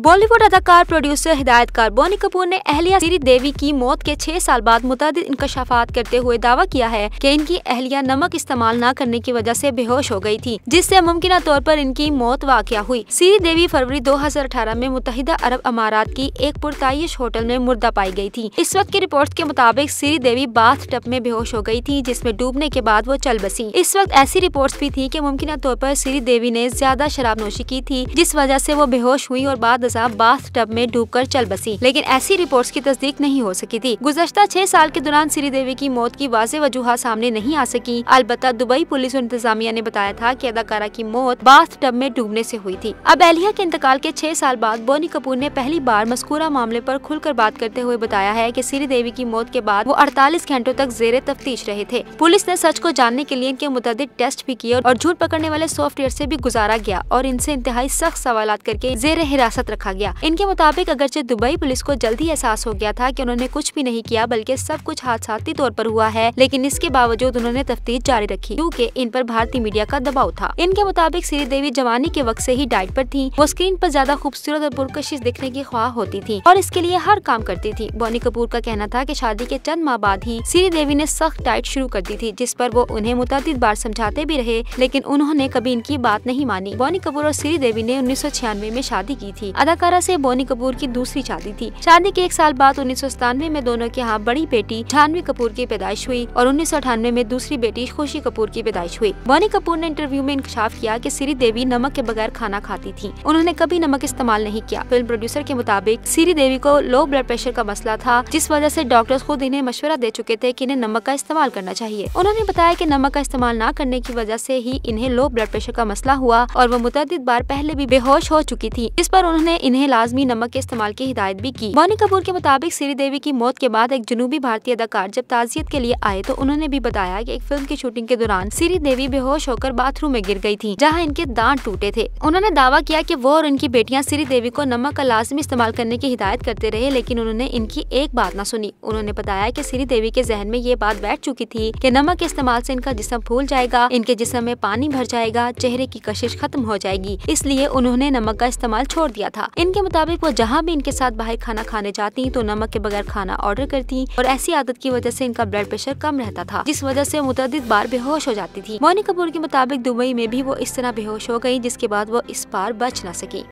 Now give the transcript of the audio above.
बॉलीवुड अदाकार प्रोड्यूसर हिदायतकार बोनी कपूर ने अहलिया श्री देवी की मौत के छह साल बाद मुतद इंकशाफात करते हुए दावा किया है कि इनकी अहलिया नमक इस्तेमाल न करने की वजह से बेहोश हो गई थी जिससे मुमकिन तौर पर इनकी मौत वाक़ हुई श्री देवी फरवरी 2018 में मुतहदा अरब अमारात की एक पुरताइश होटल में मुर्दा पाई गयी थी इस वक्त की रिपोर्ट के मुताबिक श्री देवी बाथ टप में बेहोश हो गयी थी जिसमे डूबने के बाद वो चल बसी इस वक्त ऐसी रिपोर्ट भी थी की मुमकिन तौर आरोप श्री देवी ने ज्यादा शराब नोशी की थी जिस वजह ऐसी वो बेहोश हुई और बाद सादसा बाथ टब में डूब कर चल बसी लेकिन ऐसी रिपोर्ट की तस्दीक नहीं हो सकी थी गुजशत छह साल के दौरान श्रीदेवी की मौत की वाजे वजूहत सामने नहीं आ सकी अलबत् दुबई पुलिस और इंतजामिया ने बताया था की अदाकारा की मौत बाथ टब में डूबने ऐसी हुई थी अब एहलिया के इंतकाल के छह साल बाद बोनी कपूर ने पहली बार मस्कूरा मामले आरोप खुलकर बात करते हुए बताया है की श्रीदेवी की मौत के बाद वो अड़तालीस घंटों तक जेर तफ्तीश रहे थे पुलिस ने सच को जानने के लिए इनके मुतद टेस्ट भी किए और झूठ पकड़ने वाले सॉफ्टवेयर ऐसी भी गुजारा गया और इनसे इंतहाई सख्त सवाल करके जेर हिरासत रखा गया इनके मुताबिक अगरचे दुबई पुलिस को जल्द ही एहसास हो गया था की उन्होंने कुछ भी नहीं किया बल्कि सब कुछ हादसाती तौर पर हुआ है लेकिन इसके बावजूद उन्होंने तफ्तीश जारी रखी क्यूँकी इन पर भारतीय मीडिया का दबाव था इनके मुताबिक श्रीदेवी जवानी के वक्त ऐसी ही डाइट आरोप थी वो स्क्रीन आरोप ज्यादा खूबसूरत और पुरकशिश दिखने की ख्वाह होती थी और इसके लिए हर काम करती थी बोनी कपूर का कहना था की शादी के चंद माह बाद ही श्रीदेवी ने सख्त डाइट शुरू कर दी थी जिस पर वो उन्हें मुतद बार समझाते भी रहे लेकिन उन्होंने कभी इनकी बात नहीं मानी बोनी कपूर और श्रीदेवी ने उन्नीस में शादी की थी अदाकारा से बोनी कपूर की दूसरी शादी थी शादी के एक साल बाद उन्नीस में दोनों के यहाँ बड़ी बेटी झानवी कपूर की पैदाइश हुई और उन्नीस में दूसरी बेटी खुशी कपूर की पैदाइश हुई बोनी कपूर ने इंटरव्यू में इंकशाफ किया की कि देवी नमक के बगैर खाना खाती थी उन्होंने कभी नमक इस्तेमाल नहीं किया फिल्म प्रोड्यूसर के मुताबिक श्री देवी को लो ब्लड प्रेशर का मसला था जिस वजह ऐसी डॉक्टर खुद इन्हें मशवरा दे चुके थे की इन्हें नमक का इस्तेमाल करना चाहिए उन्होंने बताया की नमक का इस्तेमाल न करने की वजह ऐसी ही इन्हें लो ब्लड प्रेशर का मसला हुआ और वो मुतद बार पहले भी बेहोश हो चुकी थी इस पर उन्होंने ने इन्हें लाजमी नमक के इस्तेमाल की हिदायत भी की बॉनी कपूर के मुताबिक श्रीदेवी की मौत के बाद एक जनूबी भारतीय अदाकार जब ताजियत के लिए आए तो उन्होंने भी बताया की एक फिल्म की शूटिंग के दौरान श्रीदेवी बेहोश होकर बाथरूम में गिर गयी थी जहाँ इनके दांत टूटे थे उन्होंने दावा किया की वो और उनकी बेटियाँ श्रीदेवी को नमक का लाजमी इस्तेमाल करने की हिदायत करते रहे लेकिन उन्होंने इनकी एक बात न सुनी उन्होंने बताया की श्रीदेवी के जहन में ये बात बैठ चुकी थी की नमक के इस्तेमाल ऐसी इनका जिसम फूल जाएगा इनके जिसम में पानी भर जाएगा चेहरे की कशिश खत्म हो जाएगी इसलिए उन्होंने नमक का इस्तेमाल छोड़ दिया था था इनके मुताबिक वो जहाँ भी इनके साथ बाहर खाना खाने जाती तो नमक के बगैर खाना ऑर्डर करती और ऐसी आदत की वजह ऐसी इनका ब्लड प्रेशर कम रहता था जिस वजह ऐसी मुतद बार बेहोश हो जाती थी मोनी कपूर के मुताबिक दुबई में भी वो इस तरह बेहोश हो गयी जिसके बाद वो इस बार बच न सकी